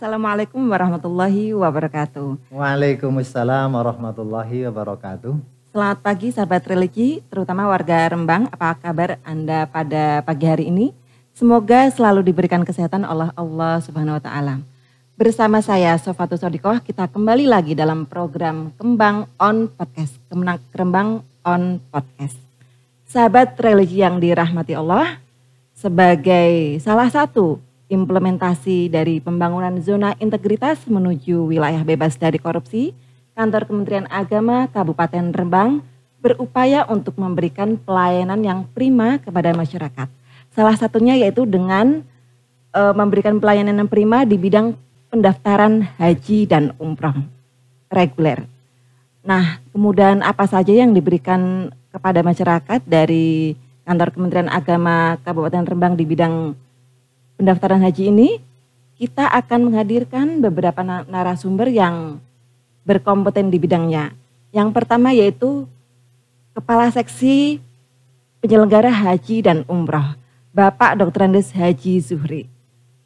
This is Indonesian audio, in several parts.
Assalamualaikum warahmatullahi wabarakatuh. Waalaikumsalam warahmatullahi wabarakatuh. Selamat pagi sahabat religi, terutama warga Rembang. Apa kabar Anda pada pagi hari ini? Semoga selalu diberikan kesehatan oleh Allah Subhanahu wa taala. Bersama saya Sofatul Sodikoh, kita kembali lagi dalam program Kembang on Podcast, Kemenang Rembang on Podcast. Sahabat religi yang dirahmati Allah, sebagai salah satu implementasi dari pembangunan zona integritas menuju wilayah bebas dari korupsi, Kantor Kementerian Agama Kabupaten Rembang berupaya untuk memberikan pelayanan yang prima kepada masyarakat. Salah satunya yaitu dengan e, memberikan pelayanan yang prima di bidang pendaftaran haji dan umroh reguler. Nah, kemudian apa saja yang diberikan kepada masyarakat dari Kantor Kementerian Agama Kabupaten Rembang di bidang pendaftaran haji ini, kita akan menghadirkan beberapa narasumber yang berkompeten di bidangnya. Yang pertama yaitu Kepala Seksi Penyelenggara Haji dan Umroh, Bapak Dr. Andes Haji Zuhri.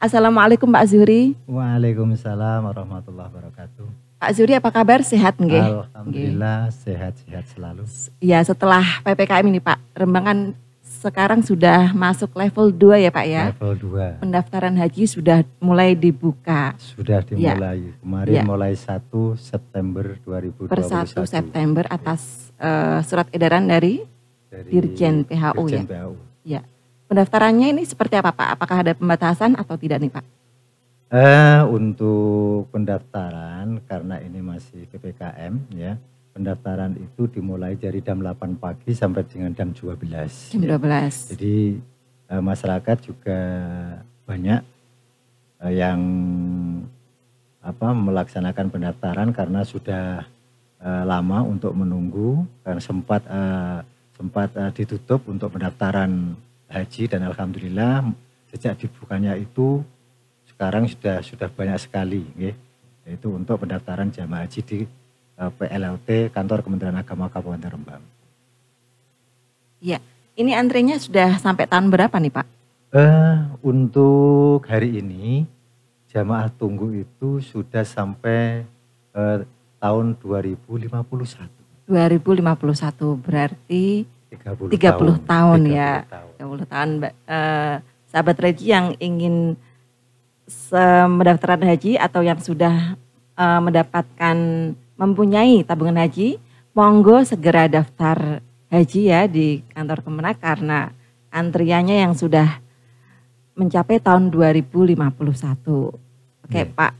Assalamualaikum Pak Zuhri. Waalaikumsalam warahmatullahi wabarakatuh. Pak Zuhri apa kabar? Sehat nggih? Alhamdulillah sehat-sehat selalu. Ya setelah PPKM ini Pak, rembangan sekarang sudah masuk level 2 ya Pak ya? Level 2. Pendaftaran haji sudah mulai dibuka. Sudah ya. dimulai. Ya. Kemarin ya. mulai 1 September 2021. Per 1 ya. September atas uh, surat edaran dari, dari Dirjen PHU ya. Dirjen ya. PHU. Ya. Pendaftarannya ini seperti apa Pak? Apakah ada pembatasan atau tidak nih Pak? Uh, untuk pendaftaran karena ini masih PPKM ya pendaftaran itu dimulai dari jam 8 pagi sampai dengan jam 12. Jam 12. Ya. Jadi e, masyarakat juga banyak e, yang apa melaksanakan pendaftaran karena sudah e, lama untuk menunggu karena sempat e, sempat e, ditutup untuk pendaftaran haji dan alhamdulillah sejak dibukanya itu sekarang sudah sudah banyak sekali ya, yaitu untuk pendaftaran jamaah haji di Eh, PLLT Kantor Kementerian Agama Kabupaten Rembang. Iya, ini antrenya sudah sampai tahun berapa nih Pak? Uh, untuk hari ini jamaah tunggu itu sudah sampai uh, tahun 2051. 2051 berarti 30, 30 tahun, tahun 30 ya. Tahun. 30 tahun Mbak. uh, sahabat Reji yang ingin mendaftar haji atau yang sudah uh, mendapatkan mempunyai tabungan haji, monggo segera daftar haji ya di kantor Kemenak karena antriannya yang sudah mencapai tahun 2051. Oke hmm. Pak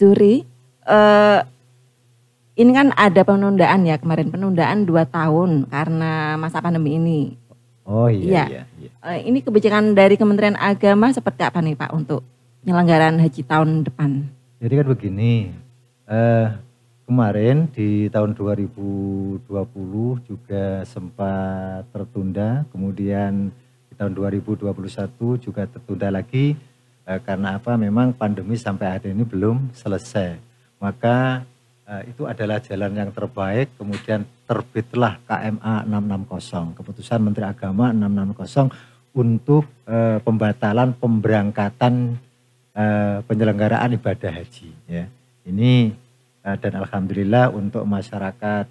Zuri, eh, ini kan ada penundaan ya kemarin penundaan dua tahun karena masa pandemi ini. Oh iya, iya. iya, iya. Eh, ini kebijakan dari Kementerian Agama seperti apa nih Pak untuk penyelenggaraan haji tahun depan? Jadi kan begini, eh, kemarin di tahun 2020 juga sempat tertunda, kemudian di tahun 2021 juga tertunda lagi eh, karena apa? Memang pandemi sampai hari ini belum selesai. Maka eh, itu adalah jalan yang terbaik. Kemudian terbitlah KMA 660, keputusan Menteri Agama 660 untuk eh, pembatalan pemberangkatan eh, penyelenggaraan ibadah haji. Ya, ini Eh, dan alhamdulillah untuk masyarakat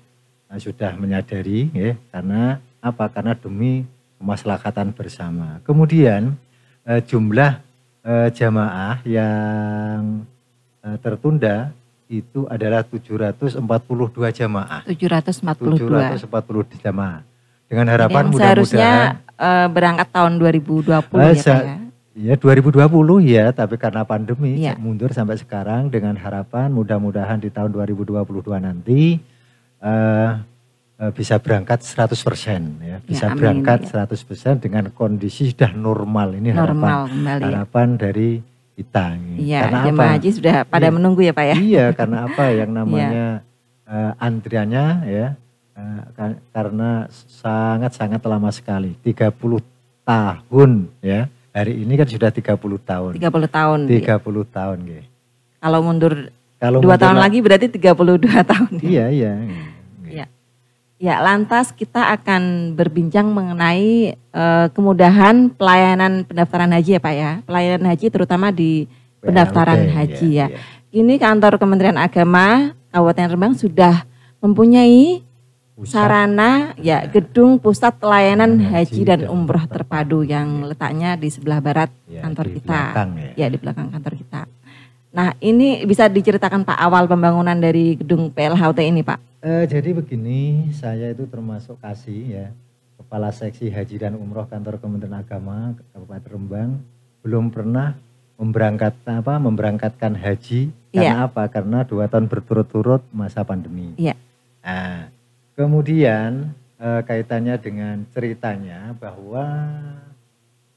eh, sudah menyadari ya karena apa karena demi kemaslahatan bersama kemudian eh, jumlah jamaah yang tertunda itu adalah 742 jamaah 742 742 jamaah dengan harapan mudah-mudahan berangkat tahun 2020 ya, ya Ya 2020 ya, tapi karena pandemi ya. mundur sampai sekarang dengan harapan mudah-mudahan di tahun 2022 nanti uh, uh, bisa berangkat 100% ya. ya, bisa ya, amin, berangkat ya. 100% dengan kondisi sudah normal ini normal, harapan kembali, harapan dari kita. Ya, iya, karena ya, apa? haji sudah pada ya, menunggu ya Pak ya. Iya, karena apa yang iya. namanya ya. uh, antriannya ya uh, karena sangat-sangat lama sekali, 30 tahun ya Hari ini kan sudah 30 tahun. 30 tahun. 30 puluh tahun, Ge. Kalau mundur kalau dua tahun lagi berarti 32 tahun. Iya, iya. Iya. Ya, lantas kita akan berbincang mengenai uh, kemudahan pelayanan pendaftaran haji ya, Pak ya. Pelayanan haji terutama di pendaftaran iya, haji ya. Iya. Ini kantor Kementerian Agama Kabupaten Rembang sudah mempunyai sarana ya, ya gedung pusat pelayanan haji, dan umroh terpadu yang ya. letaknya di sebelah barat ya, kantor kita ya. di belakang kantor kita nah ini bisa diceritakan pak awal pembangunan dari gedung PLHT ini pak eh, jadi begini saya itu termasuk kasih ya kepala seksi haji dan umroh kantor Kementerian Agama Kabupaten Rembang belum pernah memberangkat apa memberangkatkan haji iya. karena ya. apa karena dua tahun berturut-turut masa pandemi ya Kemudian e, kaitannya dengan ceritanya bahwa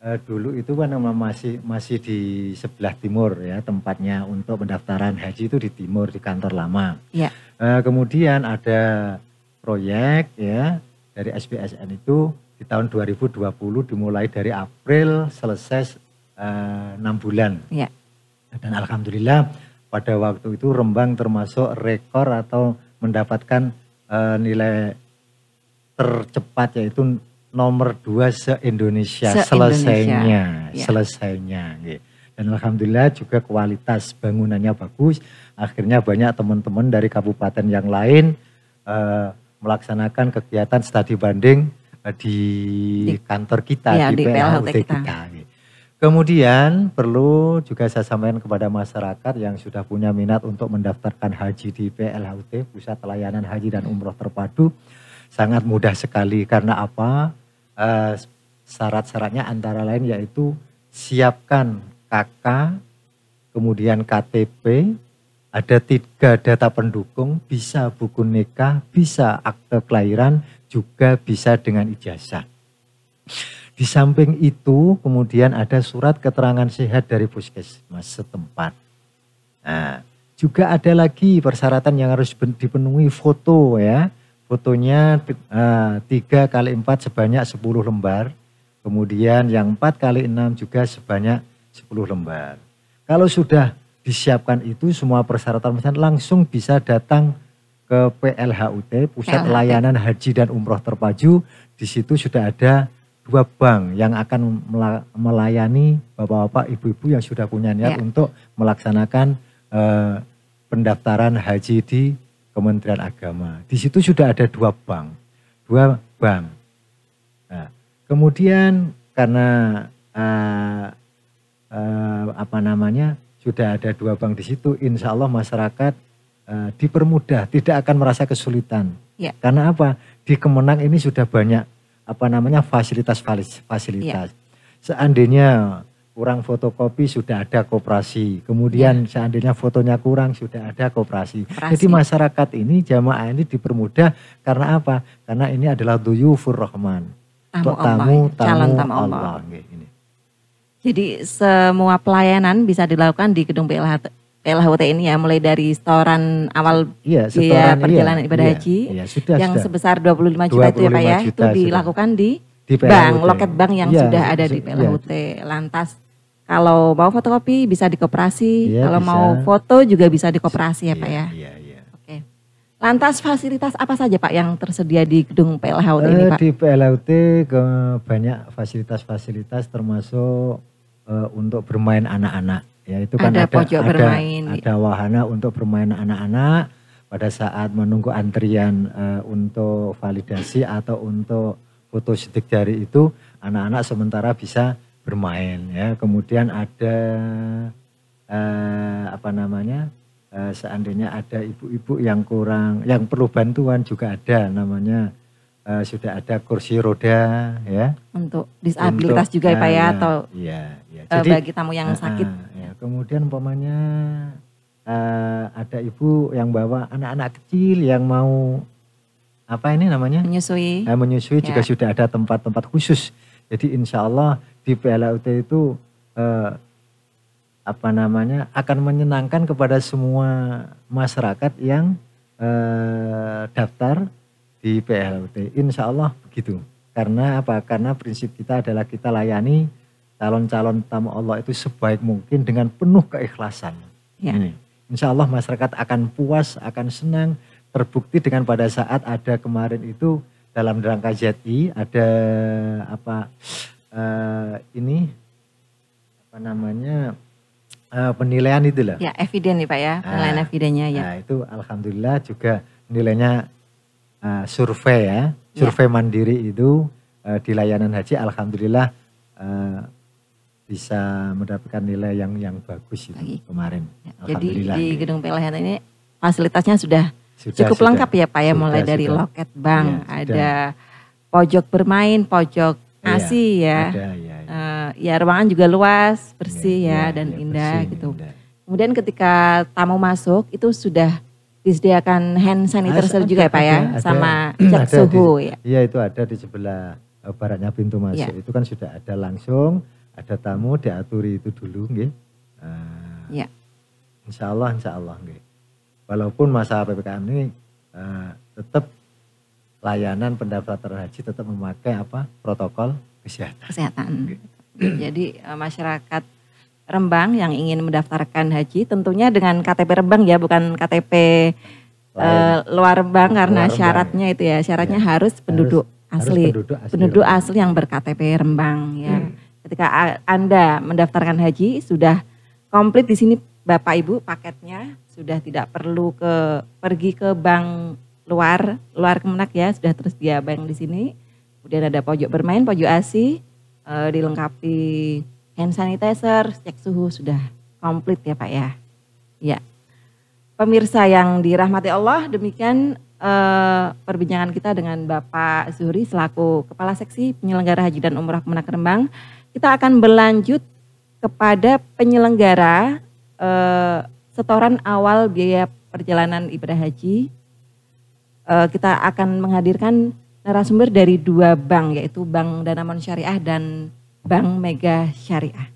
e, dulu itu kan masih masih di sebelah timur ya tempatnya untuk pendaftaran haji itu di timur di kantor lama. Ya. E, kemudian ada proyek ya dari SBSN itu di tahun 2020 dimulai dari April selesai 6 bulan. Ya. Dan alhamdulillah pada waktu itu Rembang termasuk rekor atau mendapatkan uh, nilai tercepat yaitu nomor dua se-Indonesia, se selesainya, ya. selesainya. Gitu. Dan alhamdulillah juga kualitas bangunannya bagus. Akhirnya banyak teman-teman dari kabupaten yang lain uh, melaksanakan kegiatan studi banding uh, di, di kantor kita ya, di, di PLHT kita. kita Kemudian perlu juga saya sampaikan kepada masyarakat yang sudah punya minat untuk mendaftarkan haji di PLHUT, Pusat Layanan Haji dan Umroh Terpadu, sangat mudah sekali karena apa? E, syarat-syaratnya antara lain yaitu siapkan KK, kemudian KTP, ada tiga data pendukung, bisa buku nikah, bisa akte kelahiran, juga bisa dengan ijazah. Di samping itu kemudian ada surat keterangan sehat dari puskesmas setempat. Nah, juga ada lagi persyaratan yang harus dipenuhi foto ya. Fotonya eh, tiga kali empat sebanyak 10 lembar. Kemudian yang empat kali enam juga sebanyak 10 lembar. Kalau sudah disiapkan itu semua persyaratan misalnya langsung bisa datang ke PLHUT, Pusat PLHUT. Layanan Haji dan Umroh Terpaju. Di situ sudah ada dua bank yang akan melayani bapak-bapak, ibu-ibu yang sudah punya niat ya. untuk melaksanakan eh, pendaftaran haji di Kementerian Agama. Di situ sudah ada dua bank, dua bank. Nah, kemudian karena eh, eh, apa namanya sudah ada dua bank di situ, insya Allah masyarakat eh, dipermudah, tidak akan merasa kesulitan. Ya. Karena apa? Di Kemenang ini sudah banyak apa namanya fasilitas fasilitas. Yeah. Seandainya kurang fotokopi sudah ada koperasi. Kemudian yeah. seandainya fotonya kurang sudah ada koperasi. Jadi masyarakat ini jamaah ini dipermudah karena apa? Karena ini adalah duyufur rahman. Tamu tamu, Allah, tamu, calon ya, tamu Allah. Allah. Jadi semua pelayanan bisa dilakukan di gedung PLH LHUT ini ya mulai dari setoran awal ya, setoran, biaya perjalanan iya, ibadah haji iya, sudah, yang sudah. sebesar 25 juta 25 itu ya Pak ya itu dilakukan di, di bank loket bank yang ya, sudah ada di PLHUT ya. lantas kalau mau fotokopi bisa dikoperasi, ya, kalau bisa. mau foto juga bisa dikoperasi ya, ya Pak ya. ya, ya. Oke. Lantas fasilitas apa saja Pak yang tersedia di gedung PLHUT ini eh, Pak? Di PLHUT ke banyak fasilitas-fasilitas termasuk uh, untuk bermain anak-anak. Ya itu kan ada, ada pojok ada, bermain. Ada wahana untuk bermain anak-anak pada saat menunggu antrian uh, untuk validasi atau untuk foto sidik jari itu anak-anak sementara bisa bermain ya. Kemudian ada uh, apa namanya? Uh, seandainya ada ibu-ibu yang kurang yang perlu bantuan juga ada namanya uh, sudah ada kursi roda ya. Untuk disabilitas untuk, juga ya Pak ya eh, atau ya, ya. Jadi, uh, bagi tamu yang uh, sakit. Ya. Kemudian umpamanya uh, ada ibu yang bawa anak-anak kecil yang mau apa ini namanya? Menyusui. Uh, menyusui ya. juga sudah ada tempat-tempat khusus. Jadi insya Allah di PLUT itu uh, apa namanya akan menyenangkan kepada semua masyarakat yang uh, daftar di PLT. Insya Allah begitu. Karena apa? Karena prinsip kita adalah kita layani calon-calon tamu Allah itu sebaik mungkin dengan penuh keikhlasan. Ya. Ini. Insya Allah masyarakat akan puas, akan senang, terbukti dengan pada saat ada kemarin itu dalam rangka JTI ada apa uh, ini apa namanya uh, penilaian itu Ya, eviden nih Pak ya, penilaian nah, evidennya ya. Nah, itu alhamdulillah juga nilainya Eh, survei ya, ya. survei ya. mandiri itu uh, di layanan haji alhamdulillah uh, bisa mendapatkan nilai yang yang bagus itu Lagi. kemarin. Ya. Jadi di gedung pelayanan ini fasilitasnya sudah, sudah cukup sudah, lengkap ya Pak ya sudah, mulai sudah. dari loket bank, ya, ada pojok bermain, pojok ASI iya, ya. Ada, ya, ya. Uh, ya ruangan juga luas, bersih ya, ya, ya dan ya, indah bersih, gitu. Indah. Kemudian ketika tamu masuk itu sudah disediakan hand ah, sanitizer juga ya Pak ya, ada, sama cek suhu di, ya. Iya itu ada di sebelah eh, baratnya pintu masuk. Ya. Itu kan sudah ada langsung, ada tamu diaturi itu dulu nggih. Uh, ah, ya. Insya Allah, insya Allah nggih. Walaupun masa PPKM ini uh, eh, tetap layanan pendaftaran haji tetap memakai apa protokol kesehatan. Kesehatan. Jadi eh, masyarakat Rembang yang ingin mendaftarkan haji tentunya dengan KTP Rembang ya bukan KTP uh, eh, luar Rembang karena luar syaratnya itu ya syaratnya ya. harus penduduk harus, asli harus penduduk asli, penduduk asli yang berKTP Rembang ya. Hmm. Ketika Anda mendaftarkan haji sudah komplit di sini Bapak Ibu paketnya sudah tidak perlu ke pergi ke bank luar luar kemenak ya sudah terus dia bank di sini. Kemudian ada pojok bermain, pojok ASI uh, eh, dilengkapi hand sanitizer, cek suhu sudah komplit ya Pak ya. Ya. Pemirsa yang dirahmati Allah, demikian eh, perbincangan kita dengan Bapak Zuri selaku Kepala Seksi Penyelenggara Haji dan Umrah Kemenak Rembang. Kita akan berlanjut kepada penyelenggara eh, setoran awal biaya perjalanan ibadah haji. Eh, kita akan menghadirkan narasumber dari dua bank yaitu Bank Danamon Syariah dan Bank Mega Syariah.